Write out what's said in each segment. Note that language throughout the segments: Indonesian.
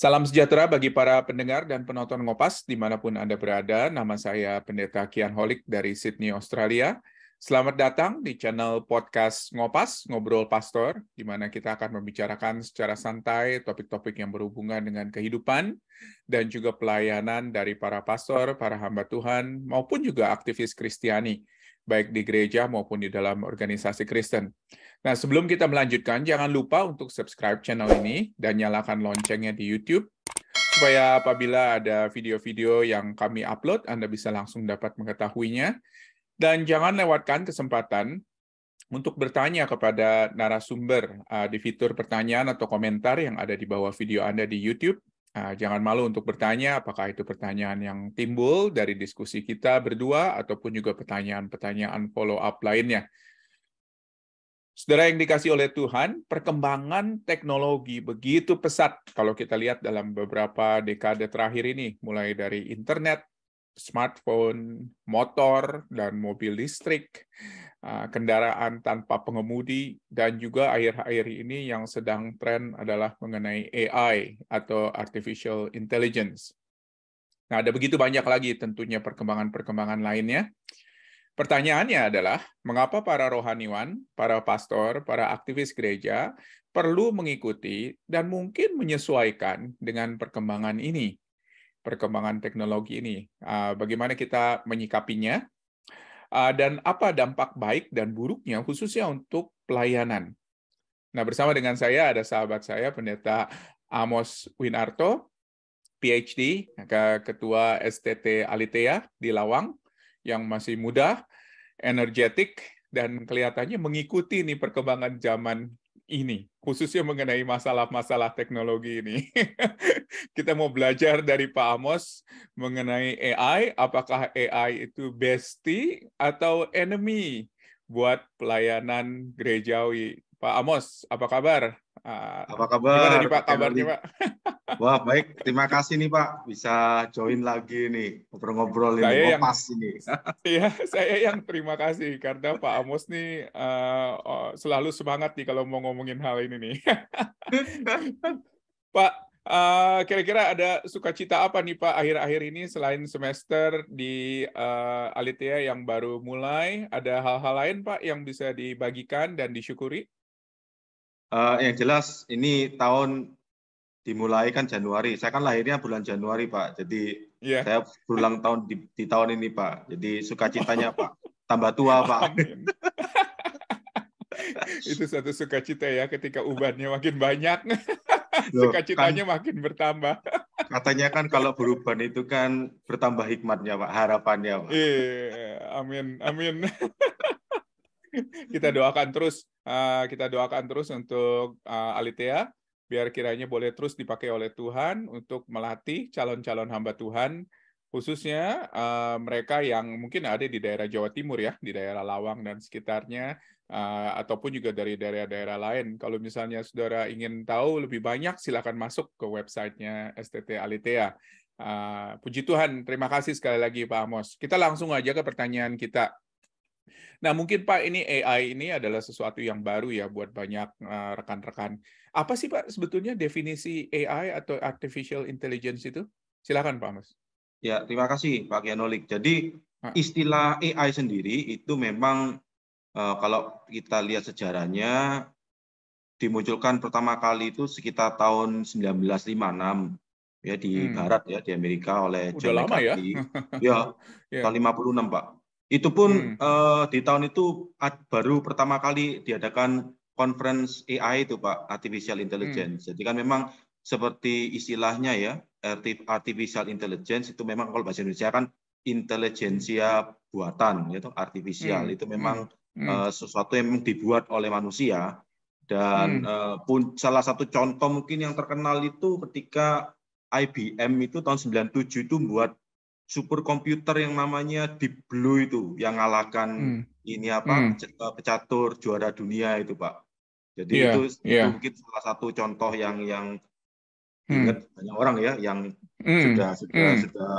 Salam sejahtera bagi para pendengar dan penonton Ngopas dimanapun Anda berada. Nama saya Pendeta Kian Holik dari Sydney, Australia. Selamat datang di channel podcast Ngopas, Ngobrol Pastor, di mana kita akan membicarakan secara santai topik-topik yang berhubungan dengan kehidupan dan juga pelayanan dari para pastor, para hamba Tuhan, maupun juga aktivis Kristiani baik di gereja maupun di dalam organisasi Kristen. Nah, sebelum kita melanjutkan, jangan lupa untuk subscribe channel ini dan nyalakan loncengnya di YouTube supaya apabila ada video-video yang kami upload, Anda bisa langsung dapat mengetahuinya. Dan jangan lewatkan kesempatan untuk bertanya kepada narasumber uh, di fitur pertanyaan atau komentar yang ada di bawah video Anda di YouTube Nah, jangan malu untuk bertanya, apakah itu pertanyaan yang timbul dari diskusi kita berdua, ataupun juga pertanyaan-pertanyaan follow-up lainnya. Saudara yang dikasih oleh Tuhan, perkembangan teknologi begitu pesat. Kalau kita lihat dalam beberapa dekade terakhir ini, mulai dari internet, smartphone, motor, dan mobil listrik, uh, kendaraan tanpa pengemudi, dan juga akhir-akhir ini yang sedang tren adalah mengenai AI atau artificial intelligence. Nah, ada begitu banyak lagi tentunya perkembangan-perkembangan lainnya. Pertanyaannya adalah, mengapa para rohaniwan, para pastor, para aktivis gereja perlu mengikuti dan mungkin menyesuaikan dengan perkembangan ini? perkembangan teknologi ini. Ah, bagaimana kita menyikapinya ah, dan apa dampak baik dan buruknya khususnya untuk pelayanan. Nah, bersama dengan saya ada sahabat saya Pendeta Amos Winarto, PhD, Ketua STT Alitea di Lawang yang masih muda, energetik dan kelihatannya mengikuti nih perkembangan zaman ini, khususnya mengenai masalah-masalah teknologi ini. Kita mau belajar dari Pak Amos mengenai AI, apakah AI itu bestie atau enemy buat pelayanan gerejawi Pak Amos, apa kabar? Ah, apa kabar? Gimana nih Pak kabarnya Pak? Wah baik, terima kasih nih Pak bisa join lagi nih ngobrol-ngobrol ini yang, pas ini. Iya, saya yang terima kasih karena Pak Amos nih uh, selalu semangat nih kalau mau ngomongin hal ini nih. Pak, eh, kira-kira uh, ada sukacita apa nih Pak akhir-akhir ini selain semester di uh, Alitea yang baru mulai, ada hal-hal lain Pak yang bisa dibagikan dan disyukuri? uh, yang jelas ini tahun dimulai kan Januari. Saya kan lahirnya bulan Januari, Pak. Jadi yeah. saya berulang tahun di, di tahun ini, Pak. Jadi sukacitanya, oh. Pak. Tambah tua, Pak. itu satu sukacita ya ketika ubannya makin banyak sukacitanya kan, makin bertambah katanya kan kalau berubah itu kan bertambah hikmatnya pak harapannya pak iya amin amin kita doakan terus uh, kita doakan terus untuk uh, Alitea biar kiranya boleh terus dipakai oleh Tuhan untuk melatih calon-calon hamba Tuhan khususnya uh, mereka yang mungkin ada di daerah Jawa Timur ya di daerah Lawang dan sekitarnya uh, ataupun juga dari daerah-daerah lain kalau misalnya saudara ingin tahu lebih banyak silakan masuk ke websitenya STT Alitea uh, puji Tuhan terima kasih sekali lagi Pak Amos kita langsung aja ke pertanyaan kita Nah, mungkin Pak, ini AI ini adalah sesuatu yang baru ya buat banyak eh, rekan-rekan. Uh, Apa sih Pak sebetulnya definisi AI atau artificial intelligence itu? Silakan Pak Mas. Ya, terima kasih Pak Kianolik. Jadi istilah AI sendiri itu memang uh, kalau kita lihat sejarahnya dimunculkan pertama kali itu sekitar tahun 1956 ya di hmm. barat ya di Amerika oleh Udah John ya. McCarthy. ya. ya, ya. tahun 56, Pak. Itu pun hmm. uh, di tahun itu baru pertama kali diadakan conference AI itu Pak, artificial intelligence. Hmm. Jadi kan memang seperti istilahnya ya, artificial intelligence itu memang kalau bahasa Indonesia kan intelijensia buatan yaitu artificial hmm. itu memang hmm. Uh, sesuatu yang memang dibuat oleh manusia dan hmm. uh, pun salah satu contoh mungkin yang terkenal itu ketika IBM itu tahun 97 itu buat super komputer yang namanya Deep Blue itu yang ngalahkan hmm. ini apa hmm. Eh, pecatur juara dunia itu pak. Jadi yeah, itu, yeah. mungkin salah satu contoh yang yang hmm. ingat banyak orang ya yang hmm. sudah sudah hmm. sudah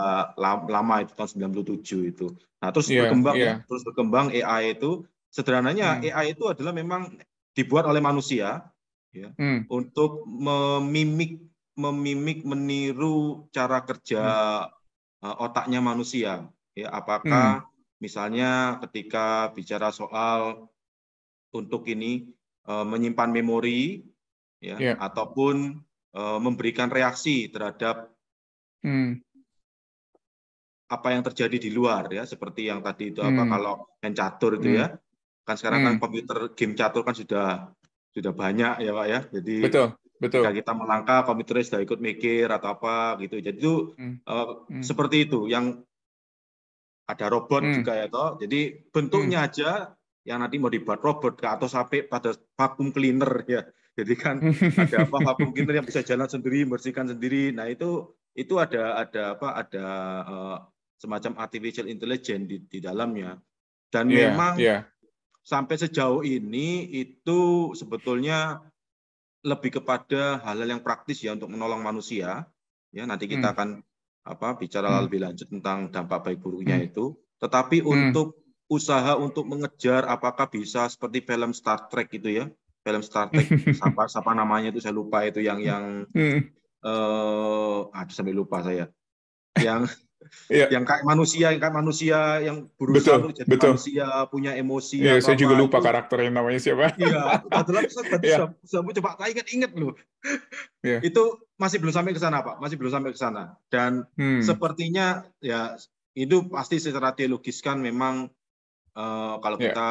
lama itu tahun 97 itu. Nah terus yeah, berkembang yeah. Ya, terus berkembang AI itu sederhananya hmm. AI itu adalah memang dibuat oleh manusia ya hmm. untuk memimik memimik meniru cara kerja hmm Eh, otaknya manusia ya apakah hmm. misalnya ketika bicara soal untuk ini eh, menyimpan memori ya yeah. ataupun eh, memberikan reaksi terhadap hmm. apa yang terjadi di luar ya seperti yang tadi itu hmm. apa kalau main catur itu hmm. ya kan sekarang kan hmm. kan komputer game catur kan sudah sudah banyak ya pak ya jadi Betul. Betul. Jika kita melangkah, komputernya sudah ikut mikir atau apa gitu. Jadi itu hmm. Uh, hmm. seperti itu. Yang ada robot hmm. juga ya toh. Jadi bentuknya hmm. aja yang nanti mau dibuat robot ke atau sampai pada vakum cleaner ya. Jadi kan ada apa vakum cleaner yang bisa jalan sendiri, membersihkan sendiri. Nah itu itu ada ada apa ada uh, semacam artificial intelligence di, di dalamnya. Dan yeah, memang yeah. sampai sejauh ini itu sebetulnya lebih kepada hal-hal yang praktis ya untuk menolong manusia. Ya, nanti kita hmm. akan apa bicara hmm. lebih lanjut tentang dampak baik buruknya hmm. itu. Tetapi hmm. untuk usaha untuk mengejar apakah bisa seperti film Star Trek gitu ya. Film Star Trek siapa siapa namanya itu saya lupa itu yang yang hmm. uh, eh, aduh sampai lupa saya. Yang yeah. yang kayak manusia, yang kayak manusia yang berusaha betul, jadi betul. manusia, punya emosi. Yeah, saya juga lupa itu. karakternya namanya siapa. Iya, adalah saya tadi yeah. saya, ingat ingat loh. Yeah. itu masih belum sampai ke sana Pak, masih belum sampai ke sana. Dan hmm. sepertinya ya itu pasti secara teologis kan memang uh, kalau yeah. kita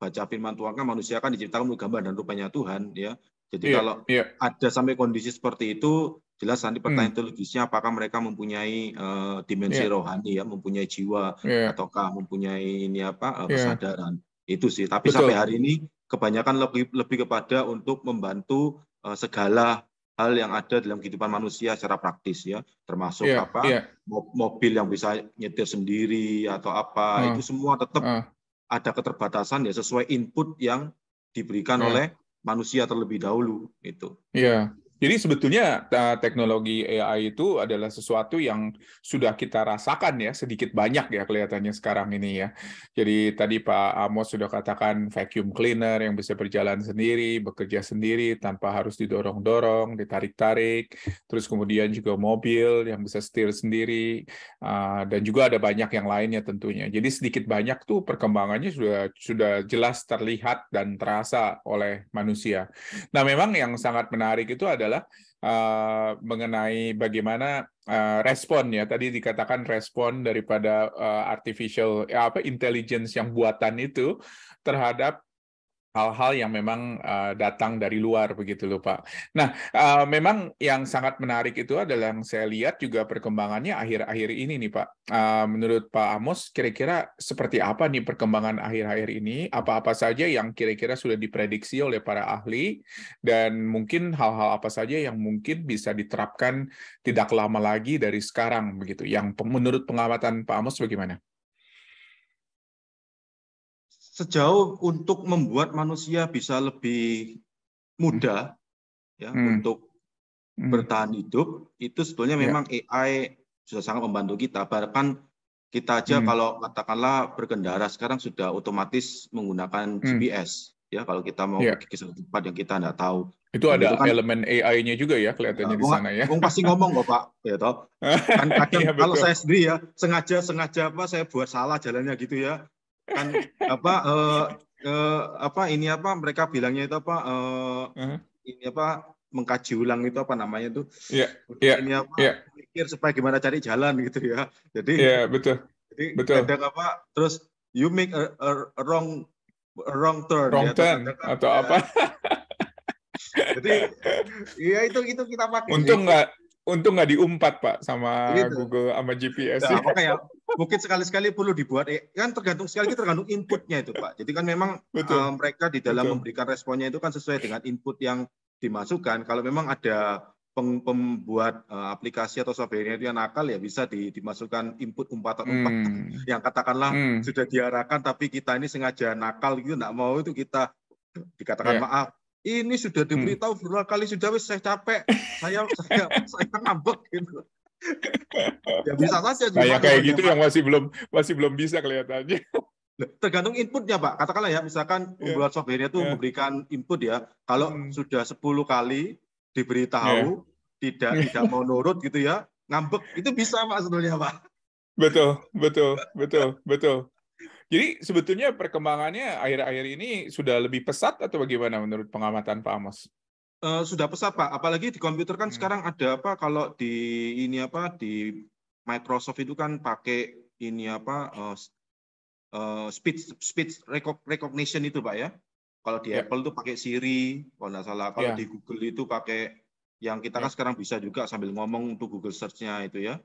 baca firman Tuhan kan manusia kan diciptakan untuk gambar dan rupanya Tuhan ya. Jadi yeah, kalau yeah. ada sampai kondisi seperti itu jelas nanti pertanyaan hmm. teologisnya apakah mereka mempunyai uh, dimensi yeah. rohani ya mempunyai jiwa yeah. ataukah mempunyai ini apa uh, kesadaran yeah. itu sih tapi Betul. sampai hari ini kebanyakan lebih lebih kepada untuk membantu uh, segala hal yang ada dalam kehidupan manusia secara praktis ya termasuk yeah. apa yeah. mobil yang bisa nyetir sendiri atau apa uh. itu semua tetap uh. ada keterbatasan ya sesuai input yang diberikan uh. oleh manusia terlebih dahulu itu. Iya. Yeah. Jadi sebetulnya teknologi AI itu adalah sesuatu yang sudah kita rasakan ya sedikit banyak ya kelihatannya sekarang ini ya. Jadi tadi Pak Amos sudah katakan vacuum cleaner yang bisa berjalan sendiri, bekerja sendiri tanpa harus didorong-dorong, ditarik-tarik. Terus kemudian juga mobil yang bisa setir sendiri ah, dan juga ada banyak yang lainnya tentunya. Jadi sedikit banyak tuh perkembangannya sudah sudah jelas terlihat dan terasa oleh manusia. Nah, memang yang sangat menarik itu adalah adalah uh, mengenai bagaimana uh, respon ya tadi dikatakan respon daripada uh, artificial ya apa intelligence yang buatan itu terhadap hal-hal yang memang uh, datang dari luar begitu loh Pak. Nah, uh, memang yang sangat menarik itu adalah yang saya lihat juga perkembangannya akhir-akhir ini nih Pak. Uh, menurut Pak Amos kira-kira seperti apa nih perkembangan akhir-akhir ini? Apa-apa saja yang kira-kira sudah diprediksi oleh para ahli dan mungkin hal-hal apa saja yang mungkin bisa diterapkan tidak lama lagi dari sekarang begitu. Yang menurut pengamatan Pak Amos bagaimana? sejauh untuk membuat manusia bisa lebih mudah ya hmm. untuk hmm. bertahan hidup itu sebetulnya ya. memang AI sudah sangat membantu kita bahkan kita aja hmm. kalau katakanlah berkendara sekarang sudah otomatis menggunakan hmm. GPS ya kalau kita mau ya. ke suatu tempat yang kita tidak tahu itu Dan ada itu kan, elemen AI-nya juga ya kelihatannya nah, di sana ya. Bung pasti ngomong kok Pak, ya toh. Kan kadang ya, kalau saya sendiri ya sengaja sengaja apa saya buat salah jalannya gitu ya kan apa uh, uh, apa ini apa mereka bilangnya itu apa uh, uh-huh. ini apa mengkaji ulang itu apa namanya itu yeah, yeah, ini apa yeah. mikir supaya gimana cari jalan gitu ya jadi yeah, betul jadi betul. kadang apa terus you make a, a, a wrong a wrong turn wrong ya, turn atau, ya. apa jadi ya itu itu kita pakai untung nggak Untung nggak diumpat Pak sama gitu. Google sama GPS. Nah, ya. mungkin sekali-sekali perlu dibuat eh, kan tergantung sekali lagi tergantung inputnya itu Pak. Jadi kan memang Betul. Uh, mereka di dalam Betul. memberikan responnya itu kan sesuai dengan input yang dimasukkan. Kalau memang ada peng, pembuat uh, aplikasi atau softwarenya itu yang nakal ya bisa di, dimasukkan input umpatan-umpatan hmm. yang katakanlah hmm. sudah diarahkan tapi kita ini sengaja nakal gitu nggak mau itu kita dikatakan yeah. maaf ini sudah diberitahu hmm. berulang kali sudah wis saya capek saya saya saya ngambek gitu ya bisa saja kayak kayak gitu yang masih belum masih belum bisa kelihatannya tergantung inputnya pak katakanlah ya misalkan ya. pembuat yeah. software itu yeah. memberikan input ya kalau hmm. sudah 10 kali diberitahu yeah. tidak tidak mau nurut gitu ya ngambek itu bisa pak sebenarnya pak betul betul betul betul jadi sebetulnya perkembangannya akhir-akhir ini sudah lebih pesat atau bagaimana menurut pengamatan Pak Amos? Uh, sudah pesat Pak, apalagi di komputer kan hmm. sekarang ada apa kalau di ini apa di Microsoft itu kan pakai ini apa uh, uh, speech speech recognition itu Pak ya. Kalau di yeah. Apple itu pakai Siri, kalau nggak salah. Kalau yeah. di Google itu pakai yang kita yeah. kan sekarang bisa juga sambil ngomong untuk Google Search-nya itu ya.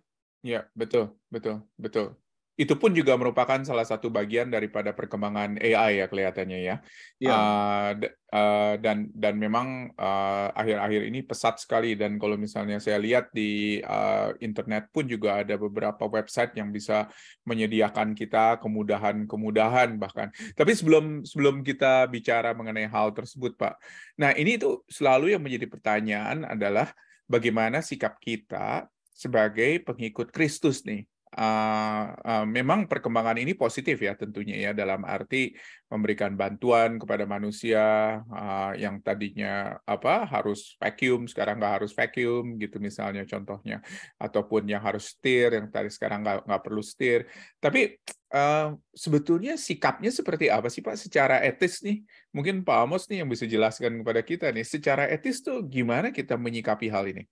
Ya, betul, betul, betul itu pun juga merupakan salah satu bagian daripada perkembangan AI ya kelihatannya ya. ya. Uh, uh, dan dan memang ah, akhir-akhir uh, ini pesat sekali dan kalau misalnya saya lihat di uh, internet pun juga ada beberapa website yang bisa menyediakan kita kemudahan-kemudahan bahkan. Tapi sebelum sebelum kita bicara mengenai hal tersebut, Pak. Nah, ini itu selalu yang menjadi pertanyaan adalah bagaimana sikap kita sebagai pengikut Kristus nih uh, uh, memang perkembangan ini positif ya tentunya ya dalam arti memberikan bantuan kepada manusia uh, yang tadinya apa harus vacuum sekarang nggak harus vacuum gitu misalnya contohnya ataupun yang harus setir yang tadi sekarang nggak nggak perlu setir tapi uh, sebetulnya sikapnya seperti apa sih Pak secara etis nih mungkin Pak Amos nih yang bisa jelaskan kepada kita nih secara etis tuh gimana kita menyikapi hal ini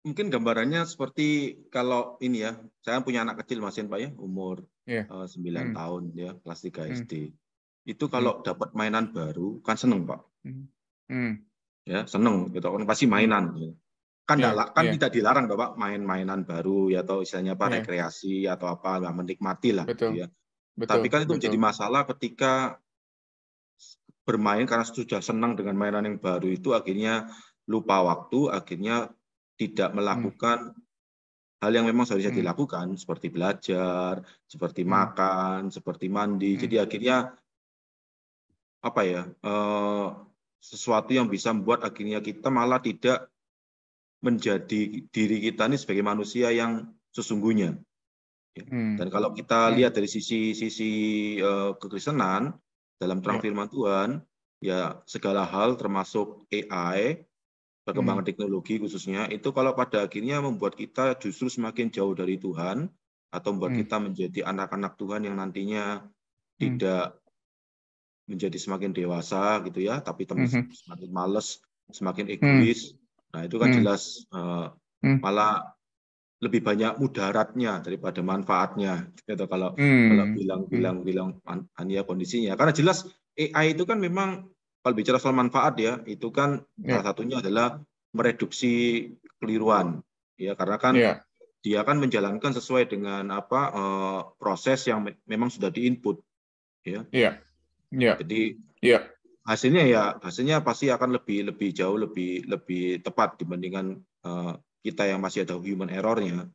mungkin gambarannya seperti kalau ini ya, saya punya anak kecil masih Pak ya, umur yeah. uh, 9 hmm. tahun ya, kelas 3 hmm. SD. Itu hmm. kalau hmm. dapat mainan baru kan seneng Pak. Hmm. hmm. Ya, seneng gitu kan pasti hmm. mainan gitu. Kan yeah, dala, kan yeah. tidak dilarang bapak main-mainan baru ya atau istilahnya apa yeah. rekreasi atau apa nggak menikmati lah gitu betul. gitu ya. Betul, Tapi kan itu menjadi masalah ketika bermain karena sudah senang dengan mainan yang baru itu akhirnya lupa waktu, akhirnya tidak hmm. melakukan hmm. hal yang memang seharusnya hmm. dilakukan seperti belajar, seperti hmm. makan, seperti mandi. Hmm. Jadi akhirnya apa ya Uh, sesuatu yang bisa membuat akhirnya kita malah tidak menjadi diri kita ini sebagai manusia yang sesungguhnya. Ya. Hmm. Dan kalau kita hmm. lihat dari sisi sisi uh, kekristenan dalam terang ya. firman Tuhan, ya segala hal termasuk AI perkembangan hmm. teknologi khususnya itu kalau pada akhirnya membuat kita justru semakin jauh dari Tuhan atau membuat hmm. kita menjadi anak-anak Tuhan yang nantinya hmm. tidak menjadi semakin dewasa gitu ya, tapi hmm. semakin males, semakin hmm. egois. Hmm. Nah itu kan hmm. jelas uh, hmm. malah lebih banyak mudaratnya daripada manfaatnya. Gitu kalau hmm. kalau bilang-bilang bilang, hmm. bilang ya kondisinya, karena jelas AI itu kan memang kalau bicara soal manfaat ya, itu kan yeah. salah satunya adalah mereduksi keliruan. Ya, karena kan yeah. dia kan menjalankan sesuai dengan apa uh, proses yang me memang sudah diinput. Ya. Iya. Yeah. Jadi yeah. hasilnya ya hasilnya pasti akan lebih lebih jauh lebih lebih tepat dibandingkan uh, kita yang masih ada human errornya.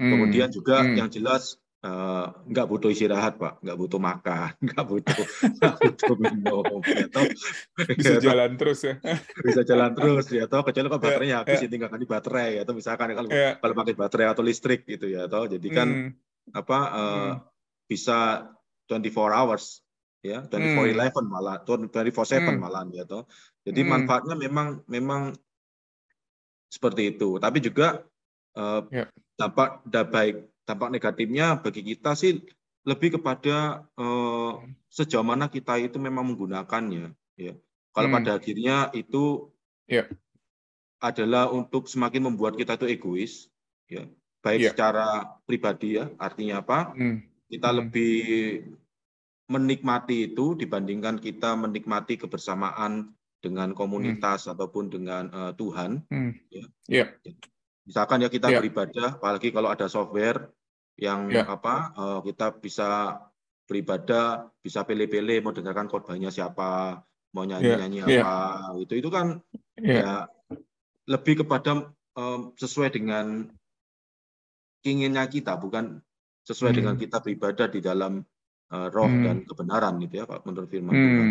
Mm. Kemudian juga mm. yang jelas Eh, nggak uh, butuh istirahat pak nggak butuh makan nggak butuh nggak butuh minum ya toh bisa ya, jalan terus ya bisa jalan terus ya toh kecuali kalau baterainya ya, habis yeah. ya tinggalkan di baterai ya toh misalkan ya, kalau yeah. kalau pakai baterai atau listrik gitu ya toh jadi kan mm. apa uh, mm. bisa 24 hours ya 24 mm. 11 malah 24 7 mm. malam ya toh jadi mm. manfaatnya memang memang seperti itu tapi juga uh, eh, yeah. dapat baik dampak negatifnya bagi kita sih lebih kepada uh, sejauh mana kita itu memang menggunakannya ya kalau hmm. pada akhirnya itu yeah. adalah untuk semakin membuat kita itu egois ya baik yeah. secara pribadi ya artinya apa hmm. kita hmm. lebih menikmati itu dibandingkan kita menikmati kebersamaan dengan komunitas hmm. ataupun dengan uh, Tuhan hmm. ya yeah. misalkan ya kita yeah. beribadah apalagi kalau ada software yang ya. apa uh, kita bisa beribadah, bisa pilih-pilih mau dengarkan khotbahnya siapa, mau ya, nyanyi-nyanyi ya. apa, ya. itu Itu kan ya, ya lebih kepada um, sesuai dengan keinginnya kita, bukan sesuai hmm. dengan kita beribadah di dalam uh, roh hmm. dan kebenaran gitu ya, Pak, menurut firman hmm. Tuhan.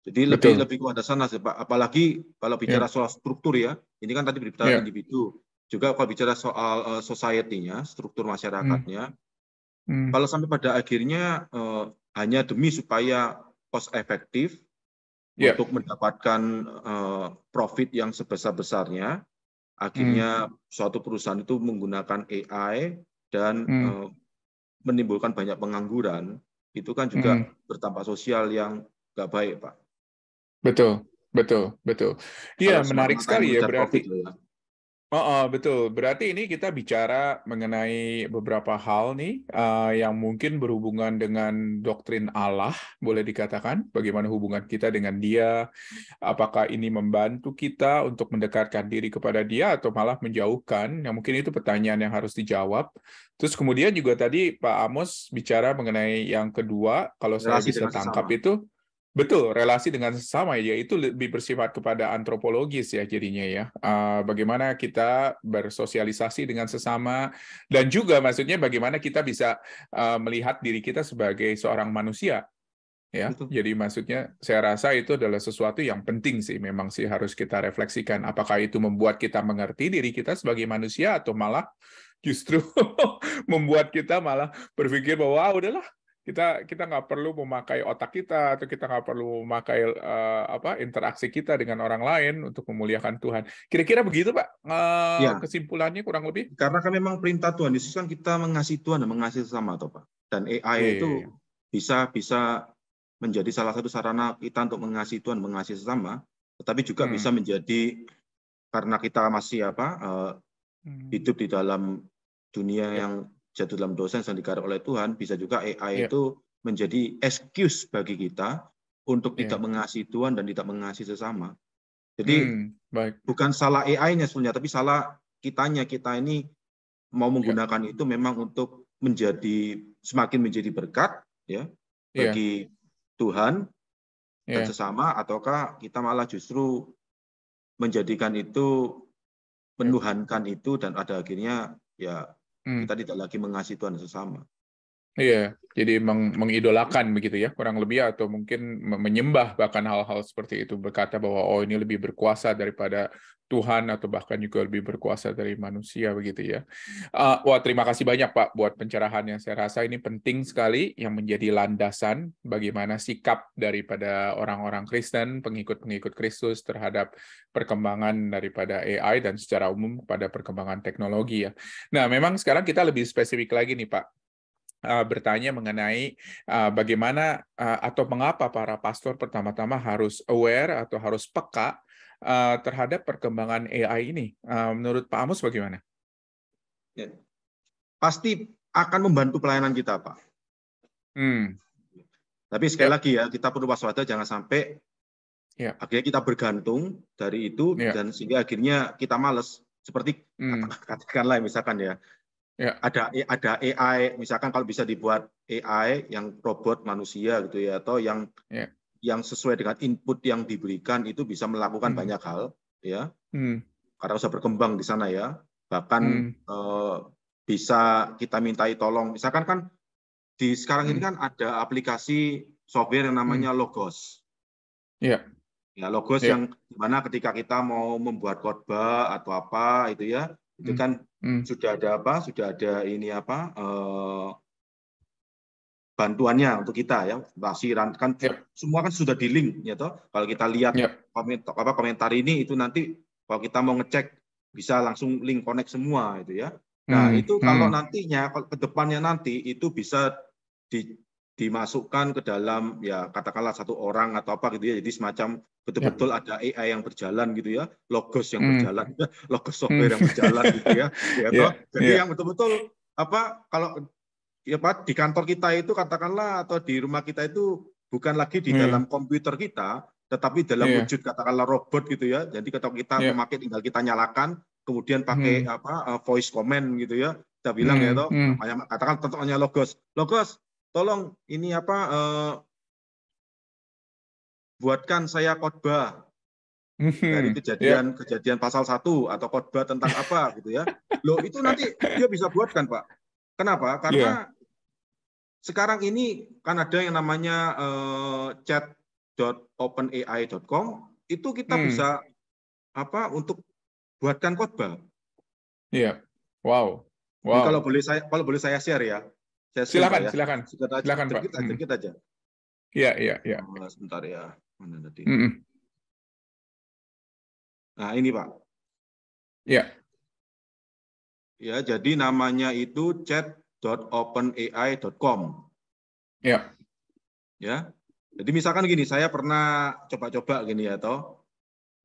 Jadi Betul. lebih lebih kepada sana sih Pak. Apalagi kalau ya. bicara yeah. soal struktur ya, ini kan tadi berbicara yeah. individu. Juga kalau bicara soal uh, society-nya, struktur masyarakatnya, hmm. Hmm. kalau sampai pada akhirnya uh, hanya demi supaya cost efektif yeah. untuk mendapatkan uh, profit yang sebesar-besarnya, akhirnya hmm. suatu perusahaan itu menggunakan AI dan hmm. uh, menimbulkan banyak pengangguran, itu kan juga hmm. bertampak sosial yang nggak baik, Pak. Betul, betul, betul. Iya, menarik sekali ya berarti. Loh, ya. Oh, oh, betul. Berarti ini kita bicara mengenai beberapa hal nih uh, yang mungkin berhubungan dengan doktrin Allah, boleh dikatakan. Bagaimana hubungan kita dengan Dia? Apakah ini membantu kita untuk mendekatkan diri kepada Dia atau malah menjauhkan? Yang nah, mungkin itu pertanyaan yang harus dijawab. Terus kemudian juga tadi Pak Amos bicara mengenai yang kedua, kalau Relasi saya bisa tangkap sesama. itu Betul, relasi dengan sesama ya itu lebih bersifat kepada antropologis ya jadinya ya. Ah, bagaimana kita bersosialisasi dengan sesama dan juga maksudnya bagaimana kita bisa ah, melihat diri kita sebagai seorang manusia ya. Betul. Jadi maksudnya saya rasa itu adalah sesuatu yang penting sih memang sih harus kita refleksikan apakah itu membuat kita mengerti diri kita sebagai manusia atau malah justru membuat kita malah berpikir bahwa ah, udahlah kita kita nggak perlu memakai otak kita atau kita nggak perlu memakai uh, apa interaksi kita dengan orang lain untuk memuliakan Tuhan. Kira-kira begitu Pak? Uh, ya. Kesimpulannya kurang lebih? Karena kan memang perintah Tuhan Yesus kan kita mengasihi Tuhan dan mengasihi sesama, atau Pak. Dan AI iya, iya, itu iya. bisa bisa menjadi salah satu sarana kita untuk mengasihi Tuhan, mengasihi sesama, tetapi juga hmm. bisa menjadi karena kita masih apa uh, hidup di dalam dunia ya. yang jatuh dalam dosa yang sedang oleh Tuhan, bisa juga AI yeah. itu menjadi excuse bagi kita untuk yeah. tidak mengasihi Tuhan dan tidak mengasihi sesama. Jadi hmm, baik. bukan salah AI-nya sebenarnya, tapi salah kitanya kita ini mau iya. menggunakan yeah. itu memang untuk menjadi semakin menjadi berkat ya iya. bagi yeah. Tuhan yeah. dan sesama, ataukah kita malah justru menjadikan itu iya. menuhankan itu dan pada akhirnya ya kita hmm. tidak lagi mengasihi Tuhan sesama. Iya, jadi meng mengidolakan begitu ya, kurang lebih atau mungkin menyembah bahkan hal-hal seperti itu berkata bahwa oh ini lebih berkuasa daripada Tuhan atau bahkan juga lebih berkuasa dari manusia begitu ya. Uh, wah terima kasih banyak Pak buat pencerahan yang saya rasa ini penting sekali yang menjadi landasan bagaimana sikap daripada orang-orang Kristen, pengikut-pengikut Kristus terhadap perkembangan daripada AI dan secara umum pada perkembangan teknologi ya. Nah memang sekarang kita lebih spesifik lagi nih Pak Eh, bertanya mengenai uh, bagaimana uh, atau mengapa para pastor pertama-tama harus aware atau harus peka uh, terhadap perkembangan AI ini. Uh, menurut Pak Amos bagaimana? Ya. Pasti akan membantu pelayanan kita, Pak. Hmm. Tapi sekali ya. lagi ya, kita perlu waspada jangan sampai ya. akhirnya kita bergantung dari itu ya. dan sehingga akhirnya kita males. Seperti hmm. katakanlah misalkan ya, Ya. Ada ada AI misalkan kalau bisa dibuat AI yang robot manusia gitu ya atau yang ya. yang sesuai dengan input yang diberikan itu bisa melakukan hmm. banyak hal ya. Hmm. Karena sudah berkembang di sana ya. Bahkan hmm. eh, bisa kita mintai tolong. Misalkan kan di sekarang hmm. ini kan ada aplikasi software yang namanya hmm. Logos. Ya. Ya, logos ya. yang mana ketika kita mau membuat khotbah atau apa itu ya, itu kan hmm. hmm. sudah ada apa sudah ada ini apa uh, bantuannya untuk kita ya basiran kan yep. Ya. semua kan sudah di link ya toh kalau kita lihat yep. Ya. komentar apa komentar ini itu nanti kalau kita mau ngecek bisa langsung link connect semua itu ya nah hmm. itu kalau hmm. nantinya kalau kedepannya nanti itu bisa di dimasukkan ke dalam ya katakanlah satu orang atau apa gitu ya jadi semacam betul-betul ya. ada AI yang berjalan gitu ya logos yang hmm. berjalan ya. logos software hmm. yang berjalan hmm. gitu ya, ya yeah. jadi yeah. yang betul-betul apa kalau ya pak di kantor kita itu katakanlah atau di rumah kita itu bukan lagi di hmm. dalam komputer kita tetapi dalam yeah. wujud katakanlah robot gitu ya jadi ketika kita yeah. memakai tinggal kita nyalakan kemudian pakai hmm. apa eh, voice command gitu ya kita bilang ya hmm. ya toh hmm. katakan tentunya logos logos tolong ini apa eh, buatkan saya khotbah mhm. dari kejadian yeah. kejadian pasal 1 atau khotbah tentang apa gitu ya. lo itu nanti dia bisa buatkan, Pak. Kenapa? Karena yeah. sekarang ini kan ada yang namanya eh, chat.openai.com itu kita hmm. bisa apa untuk buatkan khotbah. Iya. Yeah. Wow. Wow. kalau boleh saya kalau boleh saya share ya. Saya silakan, ya. silakan. Silakan, aja, silakan Pak. Silakan, Silakan, aja. Iya, iya, iya. Oh, sebentar ya. Mana tadi? Mm -mm. Nah, ini Pak. Iya. Ya, jadi namanya itu chat.openai.com. Yeah. Ya. Jadi misalkan gini, saya pernah coba-coba gini ya, toh.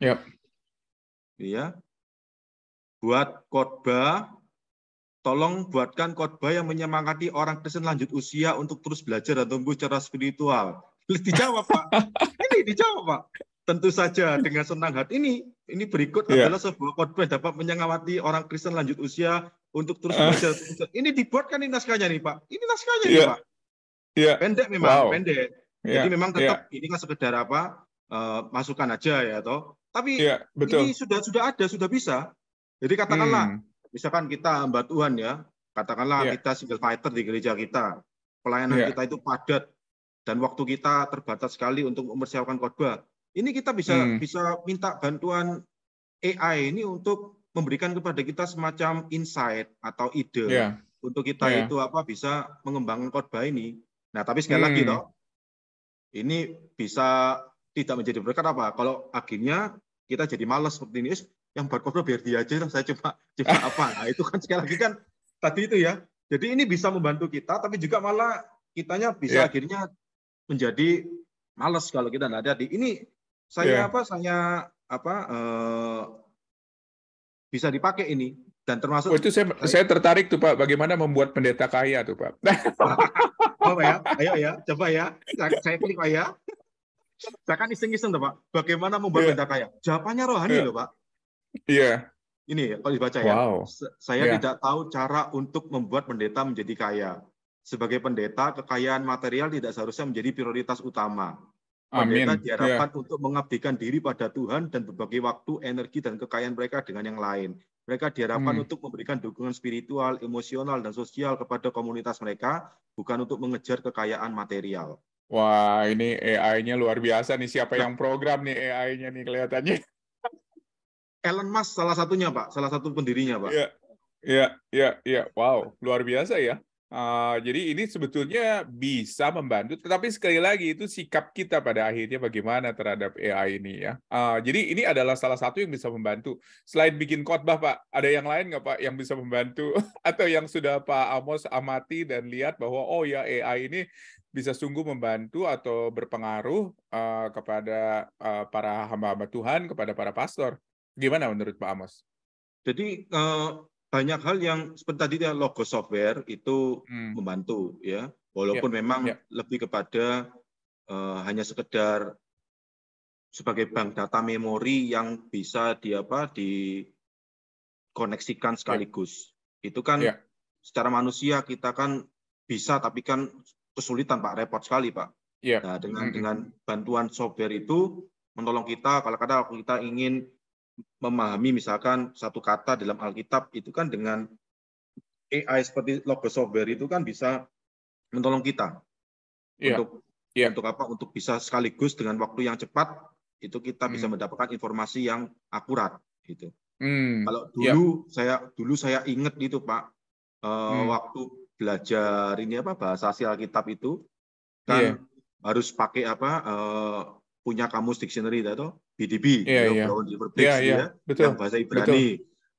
Yep. Iya. iya. Buat khotbah Tolong buatkan khotbah yang menyemangati orang Kristen lanjut usia untuk terus belajar dan tumbuh secara spiritual. Dijawab, Pak. Ini dijawab, Pak. Tentu saja dengan senang hati. Ini ini berikut yeah. adalah sebuah khotbah yang dapat menyemangati orang Kristen lanjut usia untuk terus ah. belajar. Ini dibuatkan ini naskahnya nih, Pak. Ini naskahnya yeah. nih, iya. Pak. Yeah. Pendek memang, wow. pendek. Yeah. Jadi memang iya. tetap yeah. ini kan sekedar apa? Uh, masukan aja ya toh. Tapi yeah, betul. ini sudah sudah ada, sudah bisa. Jadi katakanlah hmm misalkan kita hamba Tuhan ya, katakanlah yeah. kita single fighter di gereja kita, pelayanan yeah. kita itu padat dan waktu kita terbatas sekali untuk mempersiapkan khotbah. Ini kita bisa hmm. bisa minta bantuan AI ini untuk memberikan kepada kita semacam insight atau ide yeah. untuk kita yeah. itu apa bisa mengembangkan khotbah ini. Nah, tapi sekali hmm. lagi toh ini bisa tidak menjadi berkat apa kalau akhirnya kita jadi malas seperti ini yang barcode biar dia aja saya coba coba apa nah, itu kan sekali lagi kan tadi itu ya jadi ini bisa membantu kita tapi juga malah kitanya bisa yeah. akhirnya menjadi males kalau kita nggak ada di ini saya yeah. apa saya apa uh, bisa dipakai ini dan termasuk oh, itu saya saya tertarik tuh Pak bagaimana membuat pendeta kaya tuh Pak. oh ya, ayo ya, coba ya. Saya, saya klik Pak ya. Saya kan iseng-iseng tuh Pak, bagaimana membuat yeah. pendeta kaya? Jawabannya rohani yeah. loh Pak. Iya. Yeah. Ini kalau dibaca ya. Saya yeah. tidak tahu cara untuk membuat pendeta menjadi kaya. Sebagai pendeta, kekayaan material tidak seharusnya menjadi prioritas utama. Pendeta Amin. Iya. diharapkan yeah. untuk mengabdikan diri pada Tuhan dan berbagi waktu, energi, dan kekayaan mereka dengan yang lain. Mereka diharapkan hmm. untuk memberikan dukungan spiritual, emosional, dan sosial kepada komunitas mereka, bukan untuk mengejar kekayaan material. Wah, ini AI-nya luar biasa nih. Siapa nah. yang program nih AI-nya nih kelihatannya? Elon Musk salah satunya Pak, salah satu pendirinya Pak. Iya, iya, iya, ya. wow, luar biasa ya. Uh, jadi ini sebetulnya bisa membantu, tetapi sekali lagi itu sikap kita pada akhirnya bagaimana terhadap AI ini ya. Uh, jadi ini adalah salah satu yang bisa membantu. Selain bikin khotbah Pak, ada yang lain nggak Pak yang bisa membantu atau yang sudah Pak Amos amati dan lihat bahwa oh ya AI ini bisa sungguh membantu atau berpengaruh uh, kepada uh, para hamba-hamba Tuhan, kepada para pastor. Gimana menurut Pak Amos? Jadi uh, banyak hal yang seperti tadi ya logo software itu hmm. membantu ya walaupun yeah. memang yeah. lebih kepada uh, hanya sekedar sebagai bank data memori yang bisa di apa dikoneksikan sekaligus yeah. itu kan yeah. secara manusia kita kan bisa tapi kan kesulitan pak repot sekali pak yeah. nah dengan dengan bantuan software itu menolong kita kalau kadang, kita ingin memahami misalkan satu kata dalam Alkitab itu kan dengan AI seperti logo software itu kan bisa menolong kita yeah. untuk yeah. untuk apa untuk bisa sekaligus dengan waktu yang cepat itu kita bisa hmm. mendapatkan informasi yang akurat gitu. Hmm. Kalau iya. dulu yeah. saya dulu saya ingat itu Pak uh, hmm. waktu belajar ini apa bahasa si Alkitab itu kan yeah. harus pakai apa uh, punya kamus dictionary atau BDB yeah, yeah. River Bridge, yeah, yeah. ya, Betul. yang bahasa Ibrani. Betul.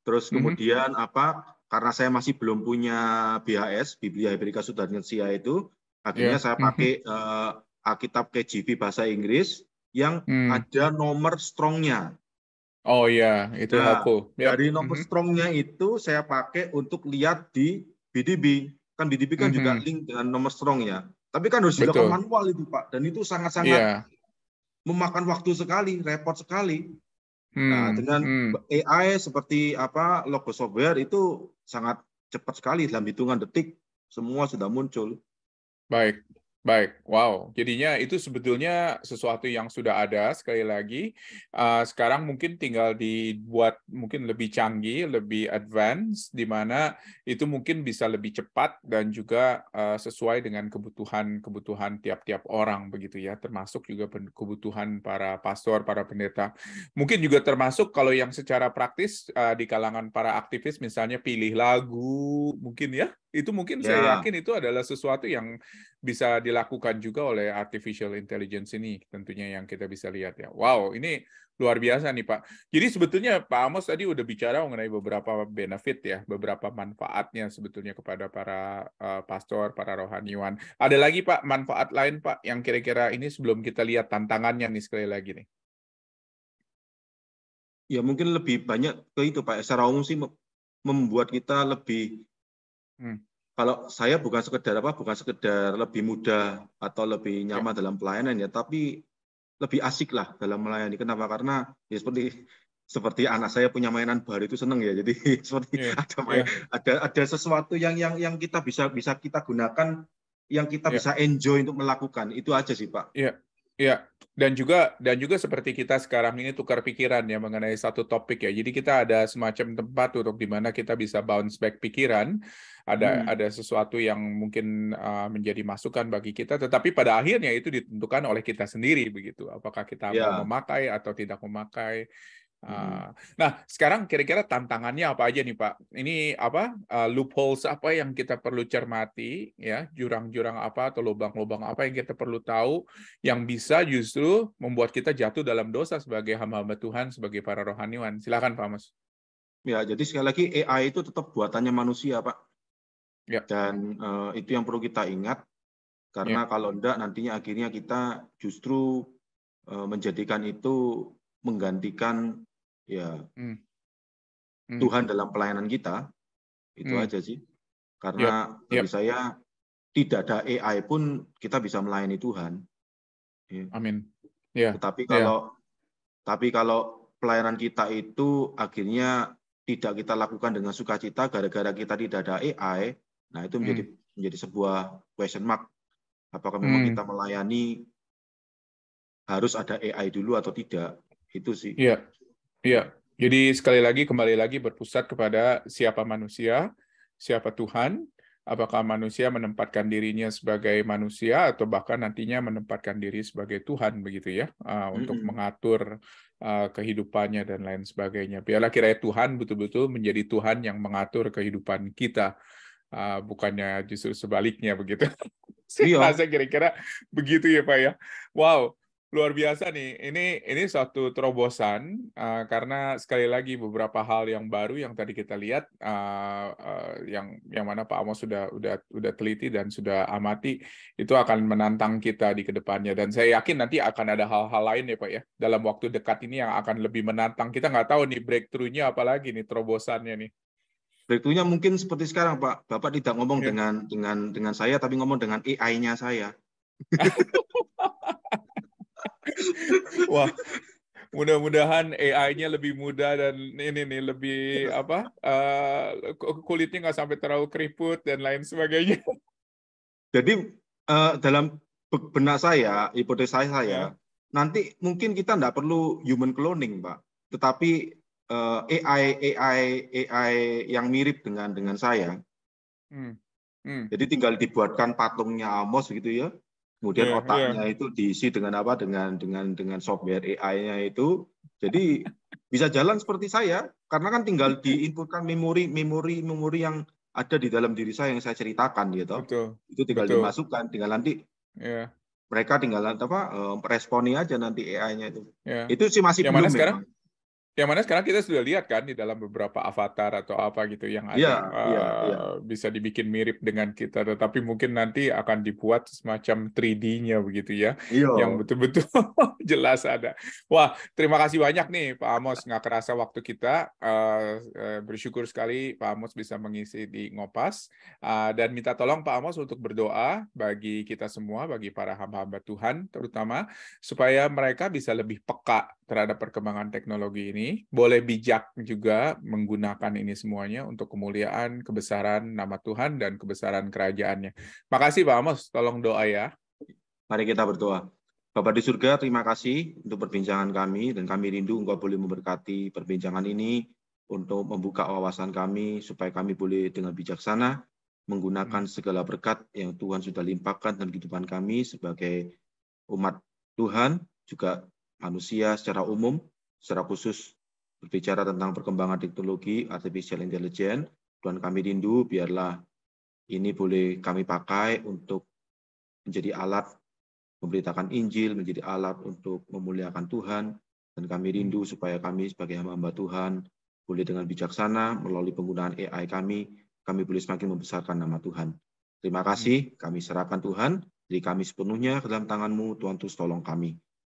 Terus mm-hmm. kemudian mm -hmm. apa? Karena saya masih belum punya BHS, Biblia Hebrika Sudarnesia itu, akhirnya yeah. saya pakai mm -hmm. uh, Alkitab KJV bahasa Inggris yang mm. ada nomor strongnya. Oh iya, yeah. itu nah, aku. Yep. Dari nomor mm -hmm. strongnya itu saya pakai untuk lihat di BDB. Kan BDB kan mm -hmm. juga mm-hmm. link dengan nomor strong ya. Tapi kan harus dilakukan manual itu Pak, dan itu sangat-sangat yeah memakan waktu sekali, repot sekali. Hmm, nah, dengan hmm. AI seperti apa logo software itu sangat cepat sekali dalam hitungan detik semua sudah muncul. Baik, Baik, wow. Jadinya itu sebetulnya sesuatu yang sudah ada sekali lagi. Uh, sekarang mungkin tinggal dibuat mungkin lebih canggih, lebih advance, di mana itu mungkin bisa lebih cepat dan juga uh, sesuai dengan kebutuhan-kebutuhan tiap-tiap orang begitu ya, termasuk juga kebutuhan para pastor, para pendeta. Mungkin juga termasuk kalau yang secara praktis uh, di kalangan para aktivis misalnya pilih lagu, mungkin ya itu mungkin yeah. saya yakin itu adalah sesuatu yang bisa dilakukan juga oleh artificial intelligence ini tentunya yang kita bisa lihat ya. Wow, ini luar biasa nih Pak. Jadi sebetulnya Pak Amos tadi udah bicara mengenai beberapa benefit ya, beberapa manfaatnya sebetulnya kepada para uh, pastor, para rohaniwan. Ada lagi Pak manfaat lain Pak yang kira-kira ini sebelum kita lihat tantangannya nih sekali lagi nih. Ya mungkin lebih banyak ke itu Pak. Secara umum sih membuat kita lebih hmm kalau saya bukan sekedar apa, bukan sekedar lebih mudah atau lebih ya. nyaman ya. dalam pelayanan ya, tapi lebih asik lah dalam melayani. Kenapa? Karena ya seperti seperti anak saya punya mainan baru itu seneng ya. Jadi seperti ya. ada iya. main, ya. ada ada sesuatu yang yang yang kita bisa bisa kita gunakan, yang kita ya. bisa enjoy untuk melakukan. Itu aja sih, Pak. Iya. Ya, dan juga dan juga seperti kita sekarang ini tukar pikiran ya mengenai satu topik ya. Jadi kita ada semacam tempat untuk di mana kita bisa bounce back pikiran. Ada hmm. ada sesuatu yang mungkin uh, menjadi masukan bagi kita, tetapi pada akhirnya itu ditentukan oleh kita sendiri begitu. Apakah kita ya. mau memakai atau tidak memakai Ah, nah, sekarang kira-kira tantangannya apa aja nih, Pak? Ini apa uh, loopholes apa yang kita perlu cermati, ya, jurang-jurang apa atau lubang-lubang apa yang kita perlu tahu yang bisa justru membuat kita jatuh dalam dosa sebagai hamba-hamba Tuhan, sebagai para rohaniwan. Silakan, Pak Mas. Ya, jadi sekali lagi AI itu tetap buatannya manusia, Pak. Ya. Dan uh, itu yang perlu kita ingat karena ya. kalau enggak nantinya akhirnya kita justru eh, menjadikan itu menggantikan ya hmm. Hmm. Tuhan dalam pelayanan kita itu hmm. aja sih karena yep. Ya, yep. Ya. saya tidak ada AI pun kita bisa melayani Tuhan. Ya. Amin. Yeah. Tetapi ya. kalau yeah. tapi kalau pelayanan kita itu akhirnya tidak kita lakukan dengan sukacita gara-gara kita tidak ada AI, nah itu menjadi hmm. menjadi sebuah question mark. Apakah memang hmm. kita melayani harus ada AI dulu atau tidak? Itu sih. Iya. Iya. Jadi sekali lagi kembali lagi berpusat kepada siapa manusia, siapa Tuhan, apakah manusia menempatkan dirinya sebagai manusia atau bahkan nantinya menempatkan diri sebagai Tuhan begitu ya ah, untuk mengatur ah, kehidupannya dan lain sebagainya. Biarlah kiranya Tuhan betul-betul menjadi Tuhan yang mengatur kehidupan kita. Ah, bukannya justru sebaliknya begitu. Iya. Saya kira-kira begitu ya Pak ya. Wow, Luar biasa nih. Ini ini suatu terobosan uh, karena sekali lagi beberapa hal yang baru yang tadi kita lihat uh, uh, yang yang mana Pak Amos sudah udah udah teliti dan sudah amati itu akan menantang kita di kedepannya dan saya yakin nanti akan ada hal-hal lain ya Pak ya dalam waktu dekat ini yang akan lebih menantang kita nggak tahu nih breakthrough-nya apalagi nih terobosannya nih. Breakthrough-nya mungkin seperti sekarang Pak. Bapak tidak ngomong ya. dengan dengan dengan saya tapi ngomong dengan AI-nya saya. Wah, mudah-mudahan AI-nya lebih mudah dan ini nih lebih apa uh, kulitnya nggak sampai terlalu keriput dan lain sebagainya. Jadi uh, dalam benak saya, hipotesa saya, hmm. nanti mungkin kita nggak perlu human cloning, Pak, tetapi uh, eh, AI AI AI yang mirip dengan dengan saya. Hmm. Hmm. Jadi tinggal dibuatkan patungnya Amos gitu ya, Kemudian yeah, iya. otaknya yeah. itu diisi dengan apa? Dengan dengan dengan software AI-nya itu. Jadi bisa jalan seperti saya karena kan tinggal iya. diinputkan memori memori memori yang ada di dalam diri saya yang saya ceritakan gitu. Betul. Itu tinggal Betul. dimasukkan, tinggal nanti yeah. mereka tinggal apa? Eh, responnya aja nanti AI-nya itu. Yeah. Itu sih masih yang belum. Mana sekarang? Memang. Yang mana sekarang kita sudah lihat kan di dalam beberapa avatar atau apa gitu yang ada yeah, uh, yeah, yeah. bisa dibikin mirip dengan kita, tetapi mungkin nanti akan dibuat semacam 3D-nya begitu ya, Yo. Iya. yang betul-betul jelas ada. Wah, terima kasih banyak nih Pak Amos. Nggak kerasa waktu kita uh, bersyukur sekali Pak Amos bisa mengisi di ngopas uh, dan minta tolong Pak Amos untuk berdoa bagi kita semua, bagi para hamba-hamba Tuhan terutama supaya mereka bisa lebih peka terhadap perkembangan teknologi ini, boleh bijak juga menggunakan ini semuanya untuk kemuliaan, kebesaran nama Tuhan, dan kebesaran kerajaannya. Makasih Pak Amos, tolong doa ya. Mari kita berdoa. Bapak di surga, terima kasih untuk perbincangan kami, dan kami rindu Engkau boleh memberkati perbincangan ini untuk membuka wawasan kami, supaya kami boleh dengan bijaksana menggunakan hmm. segala berkat yang Tuhan sudah limpahkan dalam kehidupan kami sebagai umat Tuhan, juga manusia secara umum, secara khusus berbicara tentang perkembangan teknologi artificial intelligence. Tuhan kami rindu biarlah ini boleh kami pakai untuk menjadi alat memberitakan Injil, menjadi alat untuk memuliakan Tuhan, dan kami rindu supaya kami sebagai hamba-hamba Tuhan boleh dengan bijaksana melalui penggunaan AI kami, kami boleh semakin membesarkan nama Tuhan. Terima kasih, hmm. kami serahkan Tuhan, jadi kami sepenuhnya ke dalam tanganmu, Tuhan Tuhan tolong kami.